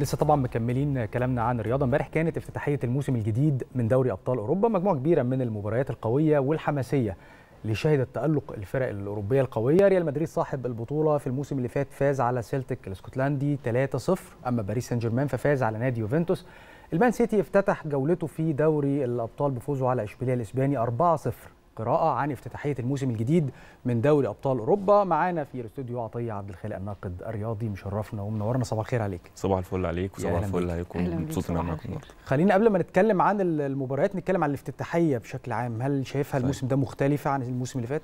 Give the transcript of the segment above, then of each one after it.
لسه طبعا مكملين كلامنا عن الرياضه امبارح كانت افتتاحيه الموسم الجديد من دوري ابطال اوروبا مجموعه كبيره من المباريات القويه والحماسيه اللي شهدت تالق الفرق الاوروبيه القويه ريال مدريد صاحب البطوله في الموسم اللي فات فاز على سيلتيك الاسكتلندي 3-0 اما باريس سان جيرمان ففاز على نادي يوفنتوس المان سيتي افتتح جولته في دوري الابطال بفوزه على اشبيليه الاسباني 4-0 قراءه عن افتتاحيه الموسم الجديد من دوري ابطال اوروبا معانا في الاستوديو عطيه عبد الخالق الناقد الرياضي مشرفنا ومنورنا صباح الخير عليك صباح الفل عليك وصباح الفل عليكم مبسوط ان انا معاكم خلينا قبل ما نتكلم عن المباريات نتكلم عن الافتتاحيه بشكل عام هل شايفها طيب. الموسم ده مختلفه عن الموسم اللي فات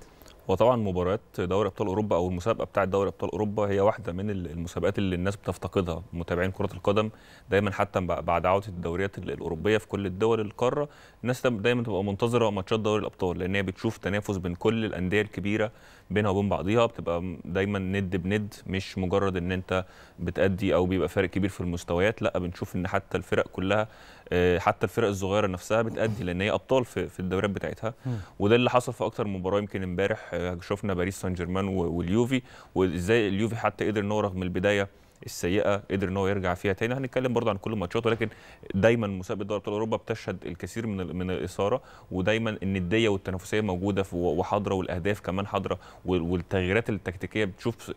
وطبعا مباريات دوري ابطال اوروبا او المسابقه بتاعه دوري ابطال اوروبا هي واحده من المسابقات اللي الناس بتفتقدها متابعين كره القدم دايما حتى بعد عوده الدوريات الاوروبيه في كل الدول القاره الناس دايما تبقى منتظره ماتشات دوري الابطال لان هي بتشوف تنافس بين كل الانديه الكبيره بينها وبين بعضيها بتبقى دايما ند بند مش مجرد ان انت بتأدي او بيبقى فارق كبير في المستويات لا بنشوف ان حتى الفرق كلها آه، حتى الفرق الصغيره نفسها بتأدي لان هي ابطال في, الدوريات بتاعتها وده اللي حصل في اكتر مباراه يمكن امبارح آه، شفنا باريس سان جيرمان واليوفي وازاي اليوفي حتى قدر ان هو رغم البدايه السيئه قدر ان هو يرجع فيها تاني هنتكلم برضه عن كل الماتشات ولكن دايما مسابقه دوري ابطال اوروبا بتشهد الكثير من من الاثاره ودايما النديه والتنافسيه موجوده وحاضره والاهداف كمان حاضره والتغييرات التكتيكيه بتشوف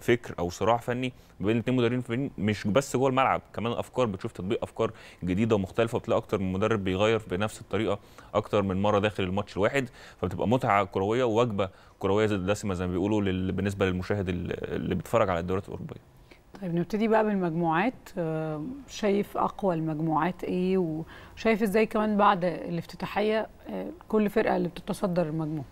فكر او صراع فني بين الاثنين مدربين مش بس جوه الملعب كمان افكار بتشوف تطبيق افكار جديده ومختلفه بتلاقي اكتر من مدرب بيغير بنفس الطريقه اكتر من مره داخل الماتش الواحد فبتبقى متعه كرويه ووجبه كرويه دسمه زي ما بيقولوا بالنسبه للمشاهد اللي بيتفرج على الدوريات الاوروبيه طيب نبتدي بقى بالمجموعات آه، شايف اقوى المجموعات ايه وشايف ازاي كمان بعد الافتتاحيه آه، كل فرقه اللي بتتصدر المجموعه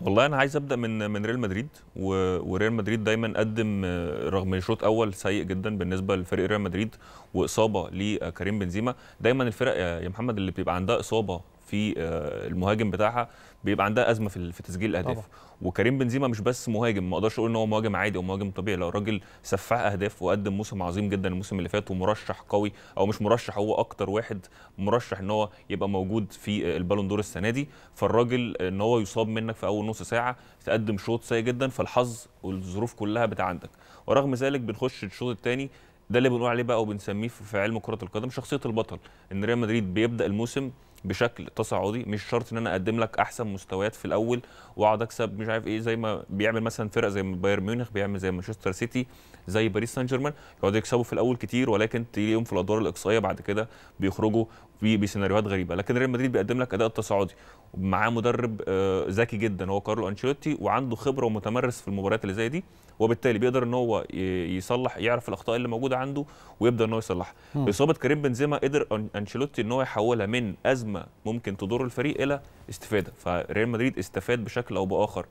والله انا عايز ابدا من من ريال مدريد وريال مدريد دايما قدم آه، رغم شوط اول سيء جدا بالنسبه لفريق ريال مدريد واصابه لكريم بنزيما دايما الفرق يا محمد اللي بيبقى عندها اصابه في آه، المهاجم بتاعها بيبقى عندها ازمه في, في تسجيل الاهداف طبعا. وكريم بنزيما مش بس مهاجم ما اقدرش اقول ان هو مهاجم عادي او مهاجم طبيعي لا راجل سفاح اهداف وقدم موسم عظيم جدا الموسم اللي فات ومرشح قوي او مش مرشح هو اكتر واحد مرشح ان هو يبقى موجود في آه، البالون دور السنه دي فالراجل ان هو يصاب منك في اول نص ساعه تقدم شوط سيء جدا فالحظ والظروف كلها بتاع عندك ورغم ذلك بنخش الشوط الثاني ده اللي بنقول عليه بقى وبنسميه في علم كره القدم شخصيه البطل ان ريال مدريد بيبدا الموسم بشكل تصاعدي مش شرط ان انا اقدم لك احسن مستويات في الاول واقعد اكسب مش عارف ايه زي ما بيعمل مثلا فرق زي بايرن ميونخ بيعمل زي مانشستر سيتي زي باريس سان جيرمان يقعدوا يكسبوا في الاول كتير ولكن تلاقيهم في الادوار الاقصائيه بعد كده بيخرجوا بسيناريوهات غريبه لكن ريال مدريد بيقدم لك اداء تصاعدي معاه مدرب آه، ذكي جدا هو كارلو انشيلوتي وعنده خبره ومتمرس في المباريات اللي زي دي وبالتالي بيقدر ان هو يصلح يعرف الاخطاء اللي موجوده عنده ويبدا ان هو يصلحها اصابه كريم بنزيما قدر انشيلوتي ان هو يحولها من ازمه ممكن تضر الفريق الى استفاده فريال مدريد استفاد بشكل او باخر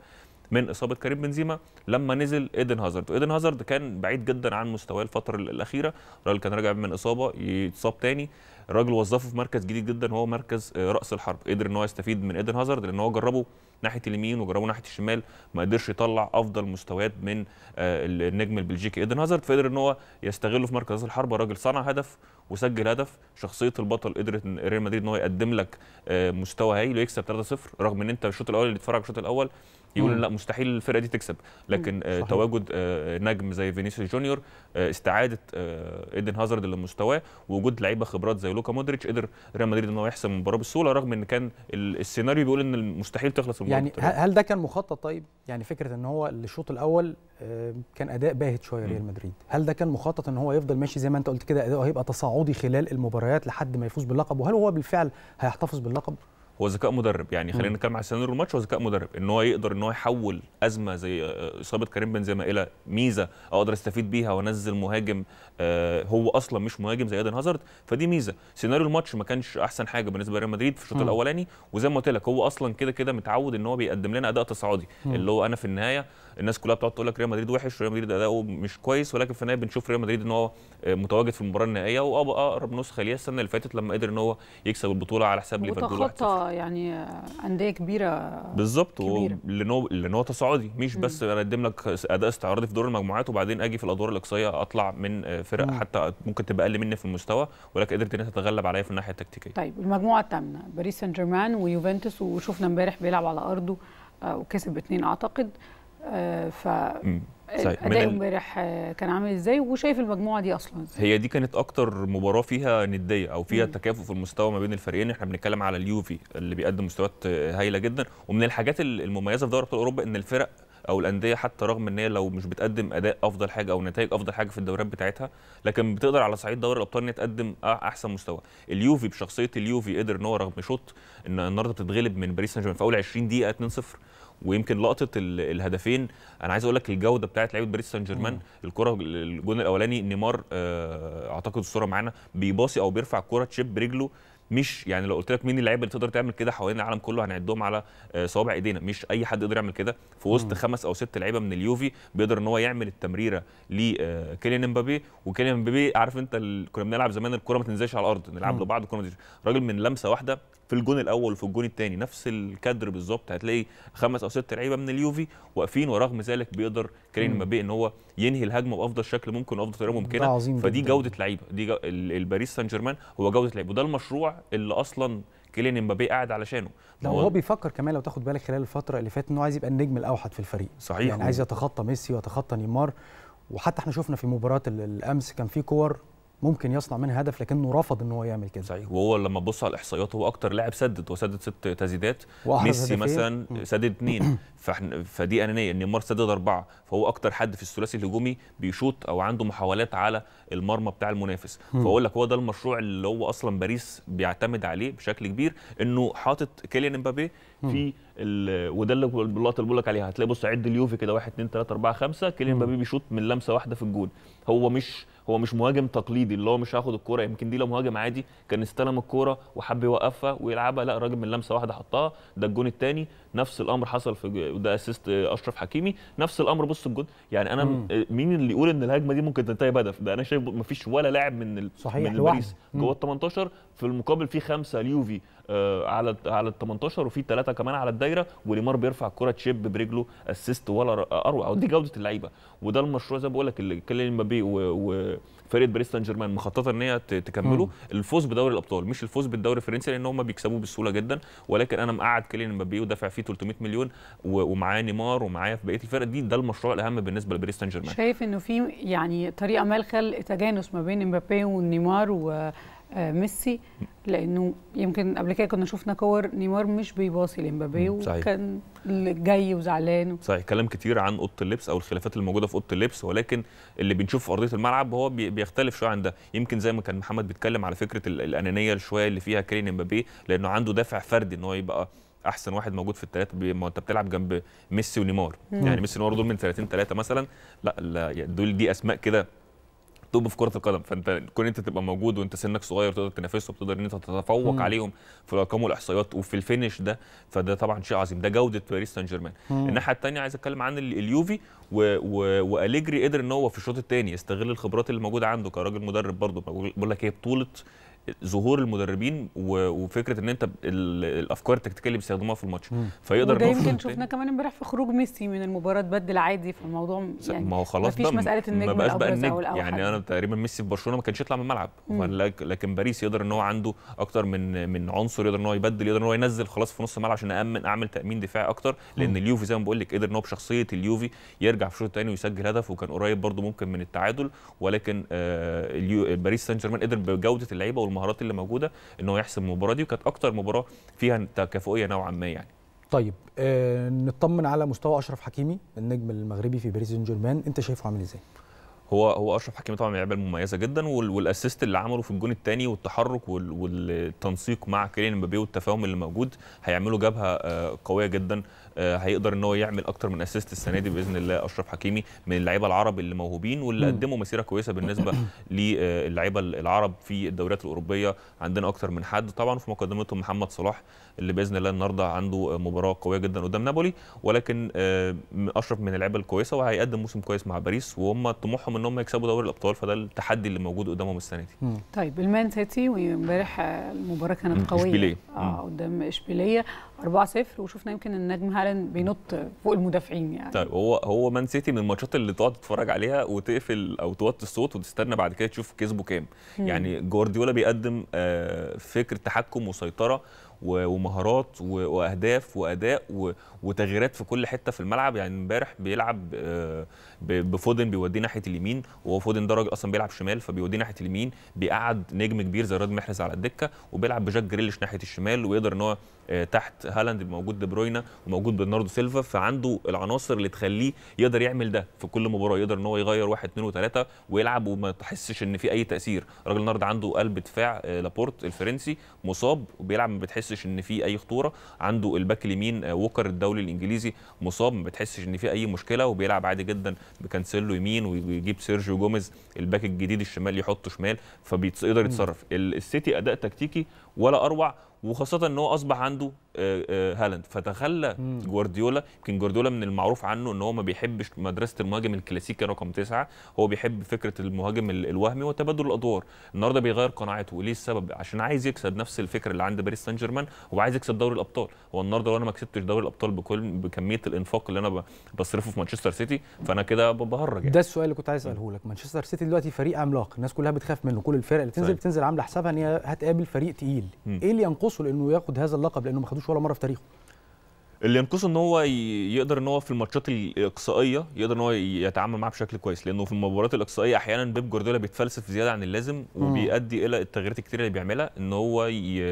من اصابه كريم بنزيما لما نزل ايدن هازارد ايدن هازارد كان بعيد جدا عن مستواه الفتره الاخيره الراجل كان راجع من اصابه يتصاب تاني الراجل وظفه في مركز جديد جدا هو مركز آه، راس الحرب قدر ان هو يستفيد من ايدن هازارد لان هو جربه ناحيه اليمين وجربه ناحيه الشمال ما قدرش يطلع افضل مستويات من آه، النجم البلجيكي ايدن هازارد فقدر ان هو يستغله في مركز راس الحرب الراجل صنع هدف وسجل هدف شخصيه البطل قدرت ريال مدريد ان هو يقدم لك آه، مستوى هايل ويكسب 3-0 رغم ان انت الشوط الاول اللي اتفرج الشوط الاول يقول لا مستحيل الفرقه دي تكسب لكن آه تواجد آه نجم زي فينيسيوس جونيور آه استعاده آه ايدن هازارد لمستواه وجود لعيبه خبرات زي لوكا مودريتش قدر ريال مدريد ان هو يحسم المباراه بسهوله رغم ان كان السيناريو بيقول ان المستحيل تخلص المباراه يعني هل ده كان مخطط طيب يعني فكره ان هو الشوط الاول آه، كان اداء باهت شويه ريال مدريد هل ده كان مخطط ان هو يفضل ماشي زي ما انت قلت كده اداؤه هيبقى تصاعدي خلال المباريات لحد ما يفوز باللقب وهل هو بالفعل هيحتفظ باللقب هو ذكاء مدرب يعني خلينا نتكلم على سيناريو الماتش هو ذكاء مدرب ان هو يقدر ان هو يحول ازمه زي آه، آه، اصابه كريم بنزيما الى ميزه اقدر استفيد بيها وانزل مهاجم آه، هو اصلا مش مهاجم زي ايدن هازارد فدي ميزه سيناريو الماتش ما كانش احسن حاجه بالنسبه لريال مدريد في الشوط الاولاني وزي ما قلت لك هو اصلا كده كده متعود ان هو بيقدم لنا اداء تصاعدي اللي هو انا في النهايه الناس كلها بتقعد تقول لك ريال مدريد وحش ريال مدريد اداؤه مش كويس ولكن في النهايه بنشوف ريال مدريد ان هو آه، متواجد في المباراه النهائيه واقرب نسخه ليه السنه اللي فاتت لما قدر ان هو يكسب البطوله على حساب ليفربول وتخطى يعني آه، انديه كبيره بالظبط لان هو لان هو تصاعدي مش بس انا اقدم لك اداء استعراضي في دور المجموعات وبعدين اجي في الادوار الاقصائيه اطلع من آه، فرق مم. حتى ممكن تبقى اقل مني في المستوى ولكن قدرت ان تتغلب عليا في الناحيه التكتيكيه طيب المجموعه الثامنه باريس سان جيرمان ويوفنتوس وشفنا امبارح بيلعب على ارضه وكسب اثنين اعتقد آه، ف ادائهم امبارح آه، كان عامل ازاي وشايف المجموعه دي اصلا ازاي هي دي كانت اكتر مباراه فيها نديه او فيها مم. تكافؤ المستوى ما بين الفريقين احنا بنتكلم على اليوفي اللي بيقدم مستويات هائله جدا ومن الحاجات المميزه في دوري ابطال اوروبا ان الفرق او الانديه حتى رغم ان هي لو مش بتقدم اداء افضل حاجه او نتائج افضل حاجه في الدوريات بتاعتها لكن بتقدر على صعيد دوري الابطال ان تقدم احسن مستوى اليوفي بشخصيه اليوفي قدر ان هو رغم شوط ان النهارده تتغلب من باريس سان جيرمان في اول 20 دقيقه 2-0 ويمكن لقطه الهدفين انا عايز اقول لك الجوده بتاعه لعيبه باريس سان جيرمان الكره الجون الاولاني نيمار آه، اعتقد الصوره معانا بيباصي او بيرفع الكره تشيب برجله مش يعني لو قلت لك مين اللعيبه اللي تقدر تعمل كده حوالين العالم كله هنعدهم على آه، صوابع ايدينا مش اي حد يقدر يعمل كده في وسط خمس او ست لعيبه من اليوفي بيقدر ان هو يعمل التمريره لكيليان آه، امبابي وكيليان امبابي عارف انت كنا بنلعب زمان الكره ما تنزلش على الارض نلعب لبعض الكره ما تنزلش راجل من لمسه واحده في الجون الاول وفي الجون الثاني نفس الكادر بالظبط هتلاقي خمس او ست لعيبه من اليوفي واقفين ورغم ذلك بيقدر كريم مبابي ان هو ينهي الهجمه بافضل شكل ممكن وافضل طريقه ممكنه فدي جوده لعيبه دي جو... الباريس سان جيرمان هو جوده لعيبه وده المشروع اللي اصلا كيلين امبابي قاعد علشانه ده هو, هو بيفكر كمان لو تاخد بالك خلال الفتره اللي فاتت انه عايز يبقى النجم الاوحد في الفريق صحيح يعني عايز يتخطى ميسي ويتخطى نيمار وحتى احنا شفنا في مباراه الامس كان في كور ممكن يصنع منها هدف لكنه رفض ان هو يعمل كده صحيح وهو لما بص على الاحصائيات هو اكتر لاعب سدد هو سدد ست تسديدات ميسي مثلا سدد اثنين فدي انانيه نيمار سدد اربعه فهو اكتر حد في الثلاثي الهجومي بيشوط او عنده محاولات على المرمى بتاع المنافس فاقول لك هو ده المشروع اللي هو اصلا باريس بيعتمد عليه بشكل كبير انه حاطط كيليان امبابي في وده اللي اللقطه اللي بقول لك عليها هتلاقي بص عد اليوفي كده 1 2 3 4 5 كيليان مبابي بيشوط من لمسه واحده في الجون هو مش هو مش مهاجم تقليدي اللي هو مش هياخد الكوره يمكن دي لو مهاجم عادي كان استلم الكوره وحب يوقفها ويلعبها لا الراجل من لمسه واحده حطها ده الجون الثاني نفس الامر حصل في ده اسيست اشرف حكيمي نفس الامر بص الجون يعني انا مم. مين اللي يقول ان الهجمه دي ممكن تنتهي بهدف ده انا شايف مفيش ولا لاعب من ال... صحيح من باريس جوه ال 18 في المقابل في خمسه اليوفي آه، على على ال 18 وفي ثلاثه كمان على الدايره وليمار بيرفع الكره تشيب برجله اسيست ولا آه، اروع ودي دي جوده اللعيبه وده المشروع زي ما بقول لك اللي كيليان مبابي وفرقه باريس سان جيرمان مخططه ان هي تكمله مم. الفوز بدوري الابطال مش الفوز بالدوري الفرنسي لان هم بيكسبوه بسهوله جدا ولكن انا مقعد كيليان مبابي ودافع فيه 300 مليون ومعاه نيمار ومعايا في بقيه الفرق دي ده المشروع الاهم بالنسبه لباريس سان جيرمان شايف انه في يعني طريقه خلق تجانس ما بين مبابي ونيمار وميسي آه، لانه يمكن قبل كده كنا شفنا كور نيمار مش بيباصي لمبابي وكان جاي وزعلان صحيح كلام كتير عن اوضه اللبس او الخلافات اللي موجوده في اوضه اللبس ولكن اللي بنشوفه في ارضيه الملعب هو بيختلف شويه عن ده يمكن زي ما كان محمد بيتكلم على فكره الانانيه شويه اللي فيها كيليان مبابي لانه عنده دافع فردي ان هو يبقى احسن واحد موجود في الثلاثه ما انت بتلعب جنب ميسي ونيمار يعني ميسي ونيمار دول من 30 3 مثلا لا, لا يعني دول دي اسماء كده طب في كره القدم فانت كون انت تبقى موجود وانت سنك صغير تقدر تنافسهم وتقدر ان انت تتفوق عليهم في الارقام والاحصائيات وفي الفينش ده فده طبعا شيء عظيم ده جوده باريس سان جيرمان الناحيه الثانيه عايز اتكلم عن اليوفي واليجري قدر ان هو في الشوط الثاني يستغل الخبرات اللي موجوده عنده كراجل مدرب برضه بقول لك ايه بطوله ظهور المدربين وفكره ان انت الافكار التكتيكيه اللي بيستخدموها في الماتش فيقدر ده يمكن شفنا كمان امبارح في خروج ميسي من المباراه اتبدل عادي في الموضوع يعني ما هو خلاص مفيش مساله النجم ما بقى النجم يعني انا تقريبا ميسي في برشلونه ما كانش يطلع من الملعب لكن باريس يقدر ان هو عنده اكتر من من عنصر يقدر ان هو يبدل يقدر ان هو ينزل خلاص في نص الملعب عشان أأمن اعمل تامين دفاعي اكتر لان اليوفي زي ما بقول لك قدر ان هو بشخصيه اليوفي يرجع في الشوط الثاني ويسجل هدف وكان قريب برده ممكن من التعادل ولكن آه، باريس سان جيرمان قدر بجوده اللعيبه المهارات اللي موجوده ان هو يحسم المباراه دي وكانت اكتر مباراه فيها تكافؤيه نوعا ما يعني طيب آه نطمن على مستوى اشرف حكيمي النجم المغربي في باريس سان جيرمان انت شايفه عامل ازاي هو هو اشرف حكيمي طبعا لعيبه مميزه جدا والاسيست اللي عمله في الجون الثاني والتحرك والتنسيق مع كيلين مبابي والتفاهم اللي موجود هيعملوا جبهه آه، قويه جدا آه، هيقدر ان هو يعمل اكتر من اسيست السنه دي باذن الله اشرف حكيمي من اللعيبه العرب اللي موهوبين واللي قدموا مسيره كويسه بالنسبه آه، للعيبه العرب في الدوريات الاوروبيه عندنا اكتر من حد طبعا في مقدمتهم محمد صلاح اللي باذن الله النهارده عنده مباراه قويه جدا قدام نابولي ولكن آه، اشرف من اللعيبه الكويسه وهيقدم موسم كويس مع باريس وهم طموحهم ان هم يكسبوا دوري الابطال فده التحدي اللي موجود قدامهم السنه دي طيب المان سيتي وامبارح المباراه كانت قويه اشبيليه اه قدام اشبيليه 4-0 وشفنا يمكن ان نجم هالاند بينط فوق المدافعين يعني طيب هو هو مان سيتي من الماتشات اللي تقعد تتفرج عليها وتقفل او توطي الصوت وتستنى بعد كده تشوف كسبه كام يعني جوارديولا بيقدم آه، فكر تحكم وسيطره ومهارات واهداف واداء وتغييرات في كل حته في الملعب يعني امبارح بيلعب آه، بفودن بيوديه ناحيه اليمين وهو فودن ده راجل اصلا بيلعب شمال فبيوديه ناحيه اليمين بيقعد نجم كبير زي رياض محرز على الدكه وبيلعب بجاك جريليش ناحيه الشمال ويقدر ان هو آه، تحت هالاند موجود دي بروينا وموجود برناردو سيلفا فعنده العناصر اللي تخليه يقدر يعمل ده في كل مباراه يقدر ان هو يغير واحد اثنين وثلاثه ويلعب وما تحسش ان في اي تاثير الراجل النهارده عنده قلب دفاع آه، لابورت الفرنسي مصاب وبيلعب ما بتحسش ان في اي خطوره عنده الباك اليمين آه، ووكر الدولي الانجليزي مصاب ما بتحسش ان في اي مشكله وبيلعب عادي جدا بكانسيلو يمين ويجيب سيرجيو جوميز الباك الجديد الشمال يحطه شمال فبيقدر يتصرف السيتي اداء تكتيكي ولا اروع وخاصه ان هو اصبح عنده هالاند فتخلى جوارديولا يمكن جوارديولا من المعروف عنه ان هو ما بيحبش مدرسه المهاجم الكلاسيكي رقم تسعه هو بيحب فكره المهاجم الوهمي وتبادل الادوار النهارده بيغير قناعته وليه السبب عشان عايز يكسب نفس الفكره اللي عند باريس سان جيرمان وعايز يكسب دوري الابطال هو النهارده لو انا ما كسبتش دوري الابطال بكل بكميه الانفاق اللي انا بصرفه في مانشستر سيتي فانا كده بهرج يعني. ده السؤال اللي كنت عايز اساله لك مانشستر سيتي دلوقتي فريق عملاق الناس كلها بتخاف منه كل الفرق اللي تنزل صحيح. تنزل عامله حسابها ان هي هتقابل فريق تقيل م. ايه اللي ينقصه لانه ياخد هذا اللقب لانه ما خدوش ولا مره في تاريخه اللي ينقصه ان هو يقدر ان هو في الماتشات الاقصائيه يقدر ان هو يتعامل معاه بشكل كويس لانه في المباريات الاقصائيه احيانا بيب جوارديولا بيتفلسف زياده عن اللازم وبيؤدي الى التغييرات الكتيره اللي بيعملها ان هو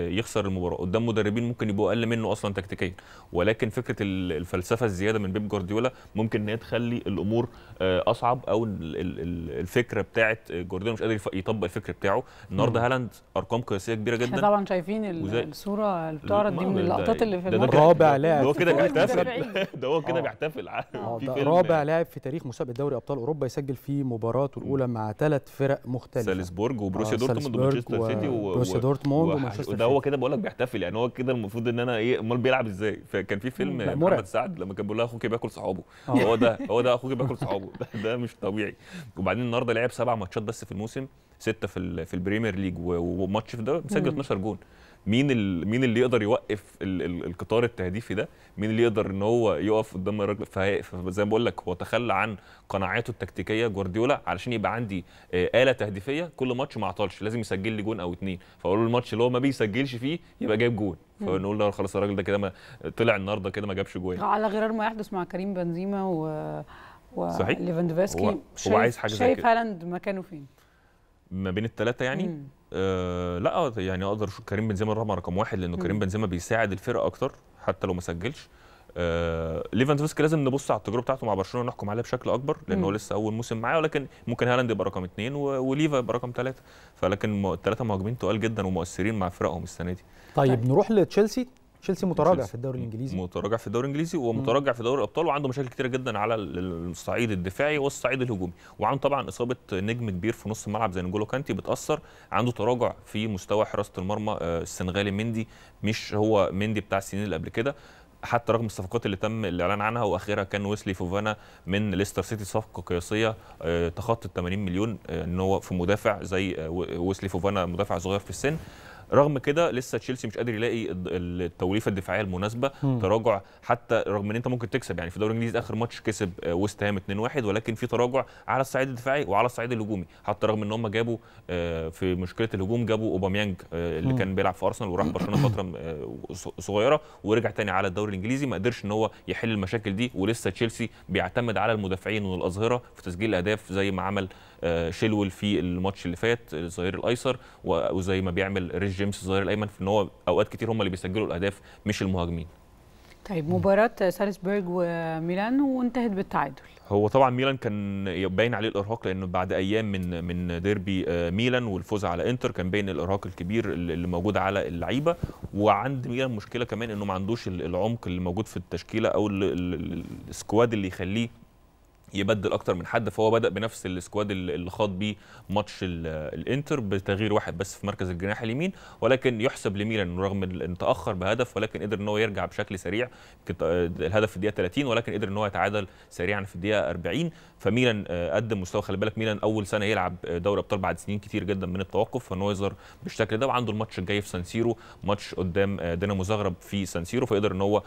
يخسر المباراه قدام مدربين ممكن يبقوا اقل منه اصلا تكتيكيا ولكن فكره الفلسفه الزياده من بيب جوارديولا ممكن ان هي تخلي الامور آه، اصعب او الفكره بتاعه جوارديولا مش قادر يطبق الفكر بتاعه النهارده هالاند ارقام قياسيه كبيره جدا احنا طبعا شايفين الصوره اللي بتعرض دي من اللقطات اللي في الرابع لاعب كده بيحتفل ده هو كده آه. بيحتفل آه. في آه، رابع لاعب في تاريخ مسابقه دوري ابطال اوروبا يسجل في مباراته الاولى مع ثلاث فرق مختلفه سالزبورج وبروسيا دورتموند ومانشستر سيتي وبروسيا دورتموند ومانشستر ده هو كده بقول لك بيحتفل يعني هو كده المفروض ان انا ايه امال بيلعب ازاي فكان في فيلم محمد سعد لما كان بيقول لها اخوك بياكل صحابه هو ده هو ده اخوك بياكل صحابه ده مش طبيعي وبعدين النهارده لعب سبع ماتشات بس في الموسم سته في في البريمير ليج وماتش في ده مسجل 12 جون مين مين اللي يقدر يوقف القطار التهديفي ده مين اللي يقدر ان هو يقف قدام الراجل فزي ما بقول لك هو تخلى عن قناعاته التكتيكيه جوارديولا علشان يبقى عندي آه، اله تهديفيه كل ماتش ما عطلش لازم يسجل لي جون او اتنين فاقول له الماتش اللي هو ما بيسجلش فيه يبقى جايب جون فنقول له خلاص الراجل ده كده ما طلع النهارده كده ما جابش جوان على غرار ما يحدث مع كريم بنزيما و وليفاندوفسكي هو, هو عايز حاجه زي كده شايف هالاند مكانه فين؟ ما بين الثلاثه يعني؟ مم. أه لا آه، يعني اقدر اشوف كريم بنزيما رقم واحد لانه كريم بنزيما بيساعد الفرقه اكتر حتى لو ما سجلش آه، ليفاندوفسكي لازم نبص على التجربه بتاعته مع برشلونه نحكم عليها بشكل اكبر لان هو لسه اول موسم معاه ولكن ممكن هالاند يبقى رقم اثنين وليفا يبقى رقم ثلاثه فلكن الثلاثه مهاجمين تقال جدا ومؤثرين مع فرقهم السنه دي. طيب, طيب. نروح لتشيلسي تشيلسي متراجع في الدوري الانجليزي متراجع في الدوري الانجليزي ومتراجع في دوري الابطال وعنده مشاكل كتيره جدا على الصعيد الدفاعي والصعيد الهجومي وعنده طبعا اصابه نجم كبير في نص الملعب زي نجولو كانتي بتاثر عنده تراجع في مستوى حراسه المرمى آه، السنغالي مندي مش هو مندي بتاع السنين اللي قبل كده حتى رغم الصفقات اللي تم الاعلان عنها واخرها كان ويسلي فوفانا من ليستر سيتي صفقه قياسيه آه، تخطت 80 مليون آه، ان هو في مدافع زي ويسلي فوفانا مدافع صغير في السن رغم كده لسه تشيلسي مش قادر يلاقي التوليفه الدفاعيه المناسبه مم. تراجع حتى رغم ان انت ممكن تكسب يعني في الدوري الانجليزي اخر ماتش كسب آه، ويست هام 2-1 ولكن في تراجع على الصعيد الدفاعي وعلى الصعيد الهجومي حتى رغم ان هم جابوا آه، في مشكله الهجوم جابوا اوباميانج آه، اللي مم. كان بيلعب في ارسنال وراح برشلونه فتره صغيره ورجع تاني على الدوري الانجليزي ما قدرش ان هو يحل المشاكل دي ولسه تشيلسي بيعتمد على المدافعين والاظهره في تسجيل اهداف زي ما عمل آه، شلول في الماتش اللي فات الظهير الايسر وزي ما بيعمل ريس جيمس الظهير الايمن في ان هو اوقات كتير هم اللي بيسجلوا الاهداف مش المهاجمين طيب مباراة سالزبرج وميلان وانتهت بالتعادل هو طبعا ميلان كان باين عليه الارهاق لانه بعد ايام من من ديربي آه، ميلان والفوز على انتر كان باين الارهاق الكبير اللي موجود على اللعيبه وعند ميلان مشكله كمان انه ما عندوش العمق اللي موجود في التشكيله او السكواد اللي يخليه يبدل اكتر من حد فهو بدا بنفس السكواد اللي خاض بيه ماتش الانتر بتغيير واحد بس في مركز الجناح اليمين ولكن يحسب لميلان رغم ان تاخر بهدف ولكن قدر ان هو يرجع بشكل سريع الهدف في الدقيقه 30 ولكن قدر ان هو يتعادل سريعا في الدقيقه 40 فميلان آه، قدم مستوى خلي بالك ميلان اول سنه يلعب آه، دوري ابطال بعد سنين كتير جدا من التوقف فان هو يظهر بالشكل ده وعنده الماتش الجاي في سانسيرو ماتش قدام آه، دينامو زغرب في سانسيرو فيقدر ان هو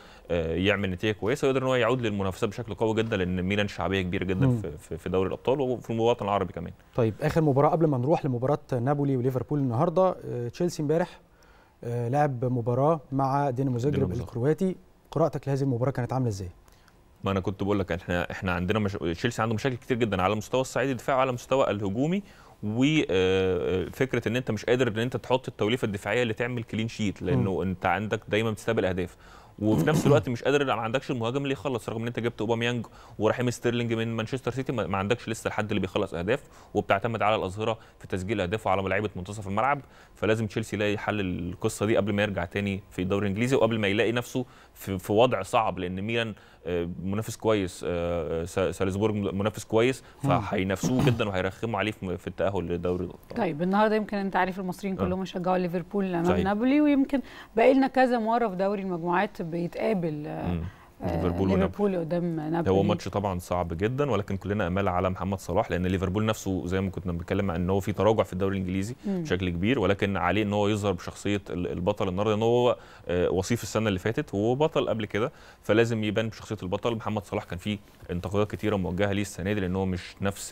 يعمل نتيجه كويسه ويقدر ان هو يعود للمنافسه بشكل قوي جدا لان ميلان شعبيه كبيره جدا مم. في في دوري الابطال وفي الوطن العربي كمان طيب اخر مباراه قبل ما نروح لمباراه نابولي وليفربول النهارده آه، تشيلسي امبارح آه، لعب مباراه مع دينامو زاجرب الكرواتي قراءتك لهذه المباراه كانت عامله ازاي ما انا كنت بقول لك احنا احنا عندنا مش... تشيلسي عنده مشاكل كتير جدا على مستوى الصعيد الدفاعي وعلى مستوى الهجومي وفكره آه، ان انت مش قادر ان انت تحط التوليفه الدفاعيه اللي تعمل كلين شيت لانه م. انت عندك دايما بتستقبل اهداف وفي نفس الوقت مش قادر ما عندكش المهاجم اللي يخلص رغم ان انت جبت اوباميانج ورحيم ستيرلينج من مانشستر سيتي ما عندكش لسه الحد اللي بيخلص اهداف وبتعتمد على الاظهره في تسجيل اهداف وعلى لعيبه منتصف الملعب فلازم تشيلسي يلاقي حل القصه دي قبل ما يرجع تاني في الدوري الانجليزي وقبل ما يلاقي نفسه في, في وضع صعب لان ميلان آه، منافس كويس آه، آه، سالزبورج منافس كويس فهينافسوه جدا وهيرخموا عليه في التاهل لدوري الابطال طيب النهارده يمكن انت عارف المصريين كلهم يشجعوا ليفربول امام نابولي ويمكن بقى لنا كذا مره في دوري المجموعات بيتقابل مم. ليفربول ليفربول قدام نابولي هو ماتش طبعا صعب جدا ولكن كلنا امال على محمد صلاح لان ليفربول نفسه زي ما كنا بنتكلم عن ان هو في تراجع في الدوري الانجليزي مم. بشكل كبير ولكن عليه ان هو يظهر بشخصيه البطل النهارده ان هو آه، وصيف السنه اللي فاتت وبطل قبل كده فلازم يبان بشخصيه البطل محمد صلاح كان فيه انتقادات كتيره موجهه ليه السنه دي لان هو مش نفس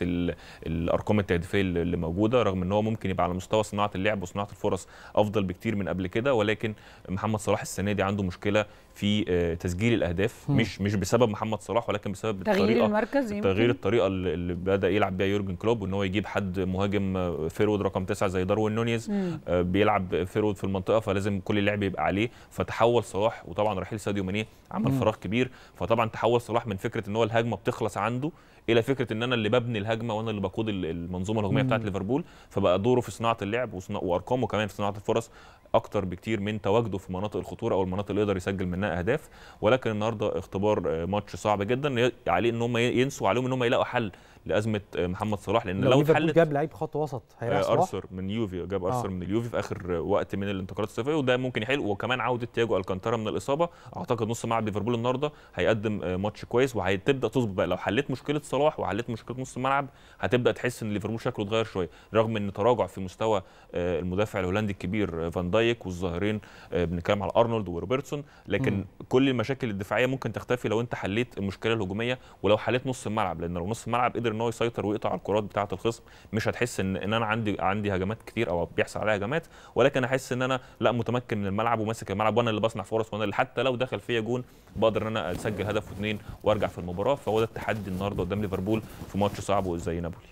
الارقام التهديفيه اللي موجوده رغم ان هو ممكن يبقى على مستوى صناعه اللعب وصناعه الفرص افضل بكتير من قبل كده ولكن محمد صلاح السنه دي عنده مشكله في آه، تسجيل الاهداف مش مش بسبب محمد صلاح ولكن بسبب تغيير المركز تغيير الطريقه اللي بدا يلعب بيها يورجن كلوب وان هو يجيب حد مهاجم آه، فيرود رقم تسعة زي داروين نونيز آه، بيلعب فيرود في المنطقه فلازم كل اللعب يبقى عليه فتحول صلاح وطبعا رحيل ساديو ماني عمل فراغ كبير فطبعا تحول صلاح من فكره ان هو الهجمه الهجمه بتخلص عنده الى فكره ان انا اللي ببني الهجمه وانا اللي بقود المنظومه الهجوميه بتاعت ليفربول فبقى دوره في صناعه اللعب وارقامه كمان في صناعه الفرص اكتر بكتير من تواجده في مناطق الخطوره او المناطق اللي يقدر يسجل منها اهداف ولكن النهارده اختبار آه، ماتش صعب جدا عليه ان هم ينسوا عليهم ان هم يلاقوا حل لازمه آه، محمد صلاح لان لو, لو اتحلت جاب لعيب خط وسط هيريح آه، صلاح ارثر من يوفي جاب ارثر آه. من اليوفي في اخر آه، وقت من الانتقالات الصيفيه وده ممكن يحل وكمان عوده تياجو الكانتارا من الاصابه اعتقد نص ملعب ليفربول النهارده هيقدم ماتش كويس وهتبدا تظبط بقى لو حليت مشكله صلاح وحليت مشكله نص الملعب هتبدا تحس ان ليفربول شكله اتغير شويه رغم ان تراجع في مستوى المدافع الهولندي الكبير فان دايك والظاهرين بنتكلم على ارنولد وروبرتسون لكن م. كل المشاكل الدفاعيه ممكن تختفي لو انت حليت المشكله الهجوميه ولو حليت نص الملعب لان لو نص الملعب قدر ان هو يسيطر ويقطع الكرات بتاعه الخصم مش هتحس ان ان انا عندي عندي هجمات كتير او بيحصل عليا هجمات ولكن احس ان انا لا متمكن من الملعب وماسك الملعب وانا اللي بصنع فرص وانا اللي حتى لو دخل فيا جون بقدر ان انا اسجل هدف واثنين وارجع في المباراه فهو ده التحدي النهارده قدام ليفربول في ماتش صعب زي نابولي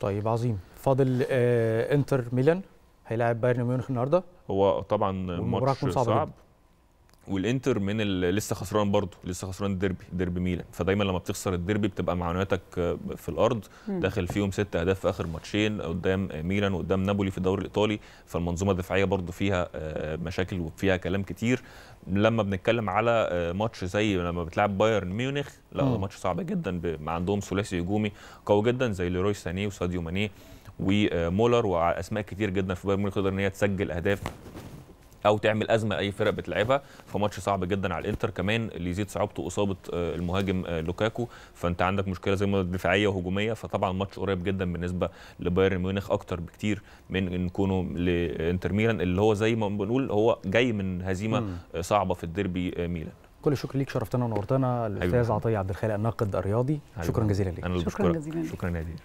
طيب عظيم فاضل آه انتر ميلان هيلاعب بايرن ميونخ النهارده هو طبعا ماتش صعب, صعب. والانتر من لسه خسران برضه لسه خسران الديربي ديربي ميلان فدايما لما بتخسر الديربي بتبقى معنوياتك آه، في الارض داخل فيهم ست اهداف في اخر ماتشين قدام آه، ميلان وقدام نابولي في الدوري الايطالي فالمنظومه الدفاعيه برضه فيها آه، مشاكل وفيها كلام كتير لما بنتكلم على ماتش زي لما بتلعب بايرن ميونخ لا ده ماتش صعب جدا عندهم ثلاثي هجومي قوي جدا زي ليروي ساني وساديو ماني ومولر واسماء كتير جدا في بايرن ميونخ تقدر ان هي تسجل اهداف او تعمل ازمه اي فرق بتلعبها فماتش صعب جدا على الانتر كمان اللي يزيد صعوبته اصابه آه، المهاجم آه، لوكاكو فانت عندك مشكله زي ما دفاعيه وهجوميه فطبعا ماتش قريب جدا بالنسبه لبايرن ميونخ اكتر بكتير من ان كونه لانتر ميلان اللي هو زي ما بنقول هو جاي من هزيمه آه، صعبه في الديربي ميلان كل الشكر ليك شرفتنا ونورتنا أيوة. الاستاذ عطيه عبد الخالق الناقد الرياضي أيوة. شكرا جزيلا ليك شكرا جزيلا شكرا جزيلا